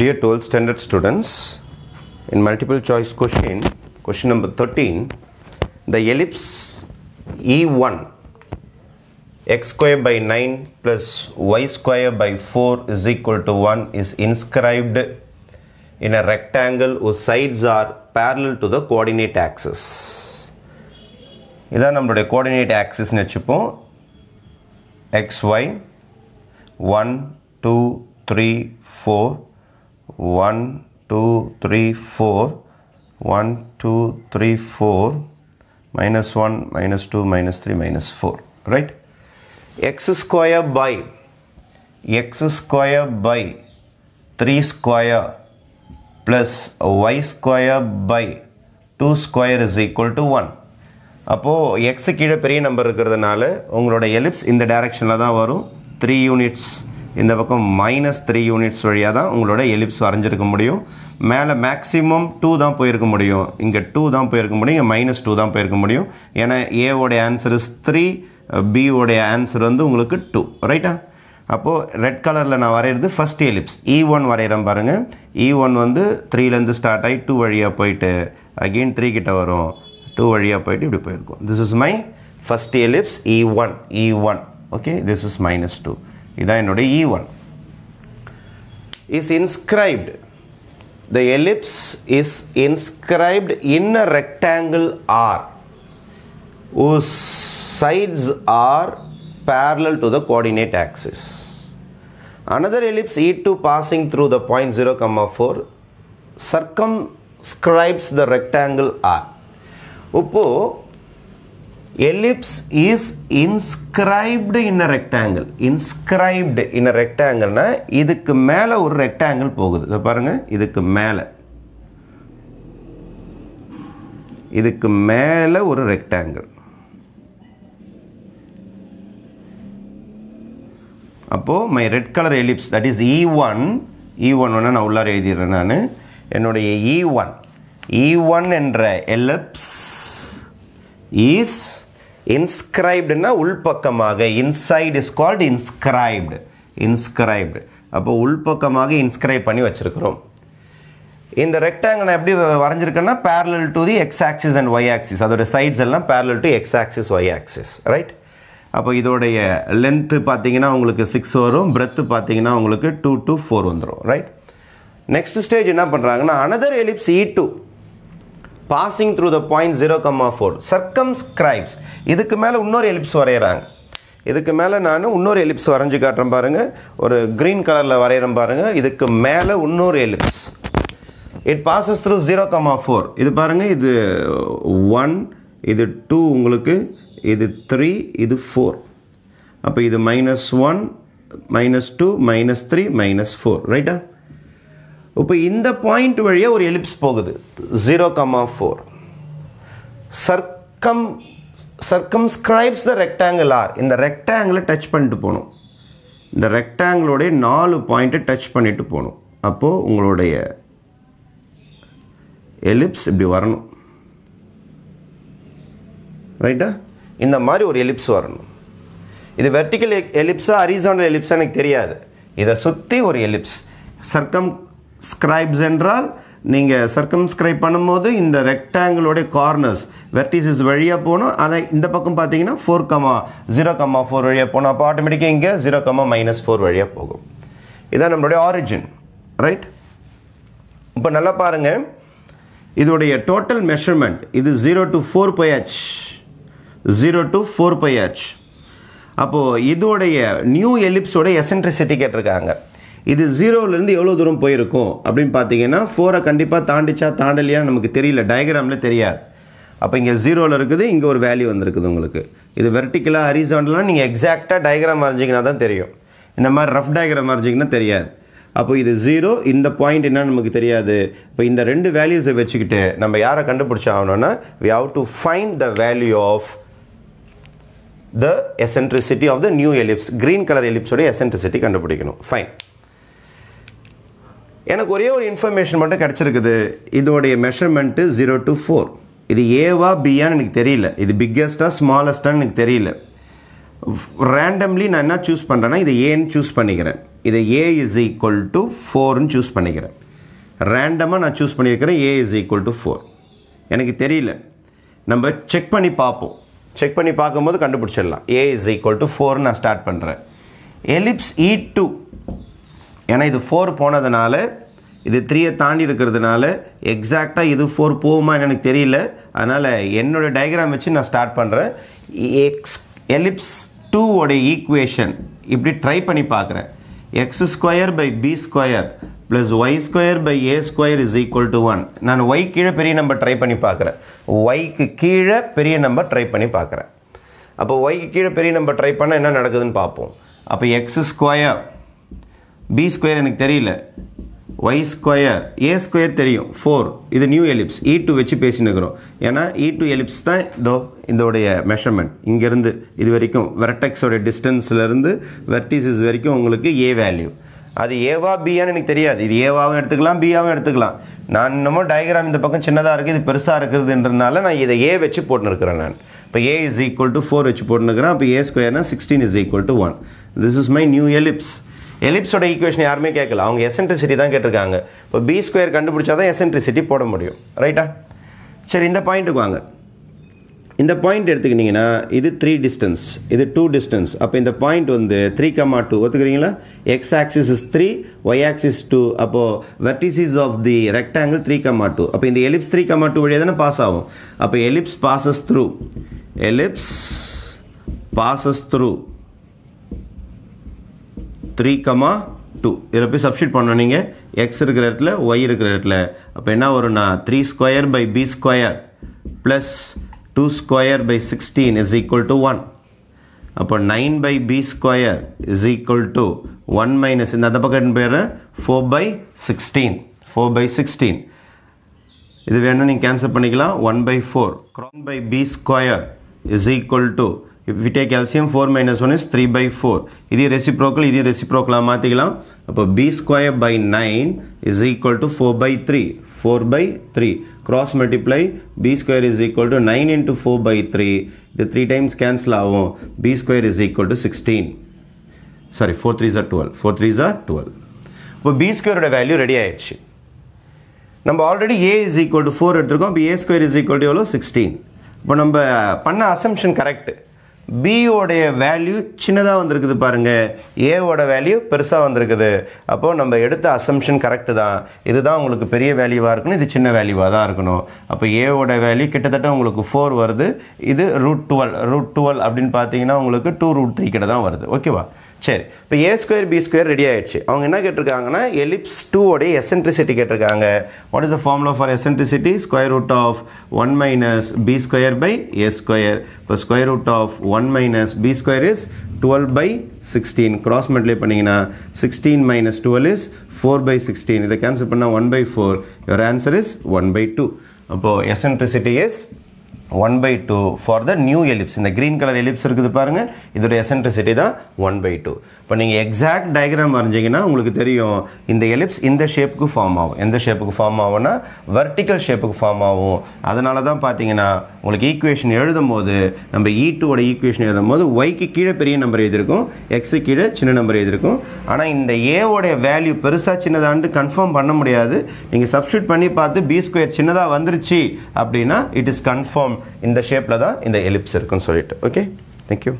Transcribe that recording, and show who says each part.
Speaker 1: Dear 12th standard students, in multiple choice question, question number 13, the ellipse E1 x square by 9 plus y square by 4 is equal to 1 is inscribed in a rectangle whose sides are parallel to the coordinate axis. இதான் the coordinate axis நிச்சுப்போம் xy 1, 2, 3, 4, one two three four one two three four minus one minus two minus three minus four right x square by x square by three square plus y square by two square is equal to one அப்போது x கீழே பெரிய number இருக்கிறதுனால உங்களோட ellipse இந்த டைரெக்ஷனில் தான் வரும் three units இந்த பக்கம் மைனஸ் த்ரீ யூனிட்ஸ் வழியாக தான் உங்களோட எலிப்ஸ் வரைஞ்சிருக்க முடியும் மேலே மேக்ஸிமம் டூ தான் போயிருக்க முடியும் இங்கே டூ தான் போயிருக்க முடியும் இங்கே மைனஸ் டூ தான் போயிருக்க முடியும் ஏன்னா ஏவோடைய ஆன்சர் இஸ் த்ரீ பியோடைய ஆன்சர் வந்து உங்களுக்கு டூ ரைட்டா அப்போது ரெட் கலரில் நான் வரைகிறது ஃபஸ்ட் எலிப்ஸ் இ e ஒன் வரைகிறேன் பாருங்கள் இ e ஒன் வந்து த்ரீலேருந்து ஸ்டார்ட் ஆகி டூ வழியாக போயிட்டு அகெயின் த்ரீ கிட்ட வரும் டூ வழியாக போயிட்டு இப்படி போயிருக்கும் this is my first ellipse E one E one okay this is minus two இதான் என்னுடைய E1 is inscribed. The ellipse is inscribed in a rectangle R. whose sides are parallel to the coordinate axis. Another ellipse E2 passing through the point 0, comma 4 circumscribes the rectangle R. இப்போ ellipse is inscribed in rectangle inscribed in ரெக்டாங்கிள்னா இதுக்கு மேலே ஒரு rectangle போகுது இதை பாருங்கள் இதுக்கு மேலே இதுக்கு மேலே ஒரு ரெக்டாங்கிள் அப்போது my red colour ellipse that is e one E one ஒன்று நான் உள்ளார எழுதிடுறேன் நான் என்னுடைய இ ஒன் இ ஒன் என்ற எலிப்ஸ் is இன்ஸ்கிரைப்டுனா உள்பக்கமாக inside is called inscribed inscribed அப்போ உள்பக்கமாக இன்ஸ்கிரைப் பண்ணி வச்சுருக்கிறோம் இந்த ரெக்டாங்கிள் எப்படி வரைஞ்சிருக்கேன்னா parallel to the x axis and y axis அதோடய சைட்ஸ் எல்லாம் parallel to x axis y axis right அப்போ இதோடைய லென்த்து பார்த்தீங்கன்னா உங்களுக்கு சிக்ஸ் வரும் பிரெத்து பார்த்தீங்கன்னா உங்களுக்கு டூ டு ஃபோர் வந்துடும் ரைட் நெக்ஸ்ட் ஸ்டேஜ் என்ன பண்ணுறாங்கன்னா another ellipse E e two passing through the point zero comma four circumscribes இதுக்கு மேலே இன்னொரு எலிப்ஸ் வரைகிறாங்க இதுக்கு மேலே நான் இன்னொரு எலிப்ஸ் வரைஞ்சி காட்டுறேன் பாருங்கள் ஒரு க்ரீன் கலரில் வரைகிறேன் பாருங்கள் இதுக்கு மேலே இன்னொரு ellipse it passes through zero comma four இது பாருங்கள் இது ஒன் இது டூ உங்களுக்கு இது த்ரீ இது ஃபோர் அப்போ இது minus one minus two minus three minus four ரைட்டா இப்போ இந்த பாயிண்ட் வழியாக ஒரு எலிப்ஸ் போகுது zero comma four circum circumscribes the rectangle or இந்த ரெக்டாங்கிளை டச் பண்ணிட்டு போகணும் இந்த ரெக்டாங்கிளோடைய நாலு பாயிண்ட்டை டச் பண்ணிட்டு போகணும் அப்போது உங்களுடைய எலிப்ஸ் இப்படி வரணும் ரைட்டா இந்த மாதிரி ஒரு எலிப்ஸ் வரணும் இது வெர்டிக்கல் எலிப்ஸாக அரிசானல் எலிப்ஸாக எனக்கு தெரியாது இதை சுற்றி ஒரு எலிப்ஸ் சர்க்கம் ஸ்கிரைப்ஸ் என்றால் நீங்கள் சர்க்கம்ஸ்கிரைப் பண்ணும்போது இந்த ரெக்டாங்கிளோடைய கார்னர்ஸ் வெர்டிசஸ் வழியாக போகணும் அதை இந்த பக்கம் பார்த்தீங்கன்னா four comma zero comma four வழியாக போகணும் அப்போ ஆட்டோமேட்டிக்காக இங்கே ஜீரோ கமா மைனஸ் ஃபோர் வழியாக போகும் இதான் நம்மளுடைய ஆரிஜின் ரைட் இப்போ நல்லா பாருங்கள் இதோடைய டோட்டல் மெஷர்மெண்ட் இது ஜீரோ டு ஃபோர் பையாச் ஜீரோ டு ஃபோர் பையாச் அப்போது இதோடைய நியூ எலிப்ஸோட எசன்ட்ரிசிட்டி கேட்டிருக்காங்க இது ஜீரோலேருந்து எவ்வளோ தூரம் போயிருக்கும் அப்படின்னு பார்த்தீங்கன்னா ஃபோரை கண்டிப்பாக தாண்டிச்சா தாண்டலையா நமக்கு தெரியல டயக்ராமில் தெரியாது அப்போ இங்கே ஜீரோவில் இருக்குது இங்கே ஒரு வேல்யூ வந்திருக்குது உங்களுக்கு இது வெர்டிக்கலாக ஹரிசோண்டலாம் நீங்கள் எக்ஸாக்டாக டயக்ராம் வரைஞ்சிங்கன்னா தான் தெரியும் இந்த மாதிரி ரஃப் டயக்ராம் வரைஞ்சிங்கன்னா தெரியாது அப்போ இது ஜீரோ இந்த பாயிண்ட் என்ன நமக்கு தெரியாது இப்போ இந்த ரெண்டு வேல்யூஸை வச்சுக்கிட்டு நம்ம யாரை கண்டுபிடிச்சாகணும்னா we have to find the value of the eccentricity of the new ellipse green colour எலிப்ஸோட எசென்ட்ரிசிட்டி கண்டுபிடிக்கணும் ஃபைன் எனக்கு ஒரே ஒரு இன்ஃபர்மேஷன் மட்டும் கிடச்சிருக்குது இதோடைய மெஷர்மெண்ட்டு ஜீரோ டு ஃபோர் இது ஏவா பியான்னு எனக்கு தெரியல இது பிக்கெஸ்ட்டாக ஸ்மாலஸ்ட்டான்னு எனக்கு தெரியல ரேண்டம்லி நான் என்ன சூஸ் பண்ணுறேன்னா இதை ஏன்னு சூஸ் பண்ணிக்கிறேன் இதை ஏ இஸ் ஈக்குவல் டு ஃபோர்னு சூஸ் பண்ணிக்கிறேன் ரேண்டமாக நான் சூஸ் பண்ணியிருக்கிறேன் a is equal to four எனக்கு தெரியல நம்ம செக் பண்ணி பார்ப்போம் செக் பண்ணி பார்க்கும்போது கண்டுபிடிச்சிடலாம் ஏ இஸ் ஈக்குவல் டு ஃபோர்னு நான் ஸ்டார்ட் பண்ணுறேன் எலிப்ஸ் இ டூ ஏன்னா இது ஃபோர் போனதுனால இது த்ரீயை தாண்டி இருக்கிறதுனால எக்ஸாக்டாக இது ஃபோர் போகுமா எனக்கு தெரியல அதனால் என்னோடய டயக்ராம் வச்சு நான் ஸ்டார்ட் பண்ணுறேன் எக்ஸ் எலிப்ஸ் டூவோடைய ஈக்குவேஷன் இப்படி ட்ரை பண்ணி பார்க்குறேன் x square by b square plus y square by a square is equal to one நான் ஒய் கீழே பெரிய நம்பர் ட்ரை பண்ணி பார்க்குறேன் ஒய்க்கு கீழே பெரிய நம்பர் ட்ரை பண்ணி பார்க்குறேன் அப்போ ஒய்க்கு கீழே பெரிய நம்பர் ட்ரை பண்ணால் என்ன நடக்குதுன்னு பார்ப்போம் அப்போ எக்ஸ் ஸ்கொயர் பி ஸ்கொயர் எனக்கு தெரியல ஒய் ஸ்கொயர் ஏ ஸ்கொயர் தெரியும் ஃபோர் இது நியூ எலிப்ஸ் இ டூ வச்சு பேசினுக்கிறோம் ஏன்னா இ டூ எலிப்ஸ் தான் இதோ இதோடைய மெஷர்மெண்ட் இங்கேருந்து இது வரைக்கும் வெர்டெக்ஸோடைய டிஸ்டன்ஸ்லேருந்து வெர்டிசஸ் வரைக்கும் உங்களுக்கு ஏ வேல்யூ அது ஏவா பியான்னு எனக்கு தெரியாது இது ஏவாவும் எடுத்துக்கலாம் பியாகவும் எடுத்துக்கலாம் நான் இன்னமும் டயக்ராம் இந்த பக்கம் சின்னதாக இருக்குது இது பெருசாக இருக்குதுன்றதுனால நான் இதை ஏ வச்சு போட்டுருக்கிறேன் நான் இப்போ a is equal to four வச்சு போட்டுருக்கிறேன் அப்போ ஏ ஸ்கொயர்னா sixteen is equal to one this is my new ellipse எலிப்ஸோட ஈக்குவேஷன் யாருமே கேட்கல அவங்க எசென்ட்ரிசிட்டி தான் கேட்டிருக்காங்க இப்போ பி ஸ்கொயர் கண்டுபிடிச்சா தான் எசென்ட்ரிசிட்டி போட முடியும் ரைட்டா சரி இந்த பாயிண்ட்டுக்கு வாங்க இந்த பாயிண்ட் எடுத்துக்கிட்டிங்கன்னா இது த்ரீ டிஸ்டன்ஸ் இது டூ டிஸ்டன்ஸ் அப்போ இந்த பாயிண்ட் வந்து த்ரீ கமா டூ ஒத்துக்கிறீங்களா x axis is three y axis two அப்போது vertices of the rectangle three comma two அப்போ இந்த எலிப்ஸ் த்ரீ கம்மா டூ வழியாக தானே பாஸ் ஆகும் அப்போ ellipse passes through ellipse passes through three comma two இதில் போய் சப்ஸ்டியூட் பண்ணோம் நீங்கள் எக்ஸ் இருக்கிற இடத்துல ஒய் இருக்கிற இடத்துல அப்போ என்ன வரும்னா three square by b square plus two square by sixteen is equal to one அப்போ nine by b square is equal to one minus இந்த அந்த பக்கம் பேர் four by sixteen four by sixteen இது வேணும் நீங்கள் கேன்சல் பண்ணிக்கலாம் ஒன் பை ஃபோர் க்ரௌன் by b square is equal to if we take LCM 4 minus 1 is 3 by 4 இது reciprocal இது reciprocal மாத்திக்கலாம் அப்போ b square by 9 is equal to 4 by 3 4 by 3 cross multiply b square is equal to 9 into 4 by 3 இது 3 times cancel ஆவும் b square is equal to 16 sorry 4 3s are 12 4 3s are 12 இப்போ b square உடை value ready ஆயிட்சி நம்ம already a is equal to 4 எடுத்திருக்கோம் இப்போ a square is equal to எவ்வளோ 16 இப்போ நம்ம பண்ண அசம்ஷன் கரெக்ட் பியோடைய வேல்யூ சின்னதாக வந்திருக்குது பாருங்கள் ஏவோட வேல்யூ பெருசாக வந்திருக்குது அப்போது நம்ம எடுத்த assumption கரெக்டு தான் இதுதான் உங்களுக்கு பெரிய வேல்யூவாக இருக்கணும் இது சின்ன வேல்யூவாக தான் இருக்கணும் அப்போ ஏவோட வேல்யூ கிட்டத்தட்ட உங்களுக்கு ஃபோர் வருது இது ரூட் 12 ரூட் டுவெல் அப்படின்னு பார்த்தீங்கன்னா உங்களுக்கு டூ ரூட் த்ரீ கிடதான் தான் வருது ஓகேவா சரி இப்போ a square b square ready ஆகிடுச்சு அவங்க என்ன கேட்டிருக்காங்கன்னா எலிப்ஸ் டூவோடைய எசென்ட்ரிசிட்டி கேட்டிருக்காங்க what is the formula for eccentricity square root of one minus b square by a square இப்போ square root of one minus b square is twelve by sixteen cross multiply பண்ணிங்கன்னா sixteen minus twelve is four by sixteen இதை cancel பண்ணால் one by four your answer is one by two அப்போது eccentricity is one by two for the new ellipse இந்த green colour ellipse இருக்குது பாருங்கள் இதோட eccentricity தான் one by two இப்போ நீங்கள் எக்ஸாக்ட் டயக்ராம் வரைஞ்சிங்கன்னா உங்களுக்கு தெரியும் இந்த எலிப்ஸ் இந்த ஷேப்புக்கு ஃபார்ம் ஆகும் எந்த ஷேப்புக்கு ஃபார்ம் ஆகும்னா வெர்டிக்கல் ஷேப்புக்கு ஃபார்ம் ஆகும் அதனால தான் பார்த்தீங்கன்னா உங்களுக்கு ஈக்குவேஷன் எழுதும் போது நம்ம இ e டூவோட ஈக்குவேஷன் எழுதும் போது ஒய்க்கு கீழே பெரிய நம்பர் எழுதியிருக்கும் எக்ஸு கீழே சின்ன நம்பர் எழுதியிருக்கும் ஆனால் இந்த ஏவோடைய வேல்யூ பெருசாக சின்னதாண்டு கன்ஃபார்ம் பண்ண முடியாது நீங்கள் சப்ஸ்டியூட் பண்ணி பார்த்து பி ஸ்கொயர் சின்னதாக வந்துருச்சு அப்படின்னா இட் இஸ் கன்ஃபார்ம் இந்த ஷேப்பில் தான் இந்த எலிப்ஸ் இருக்குன்னு சொல்லிட்டு ஓகே தேங்க்யூ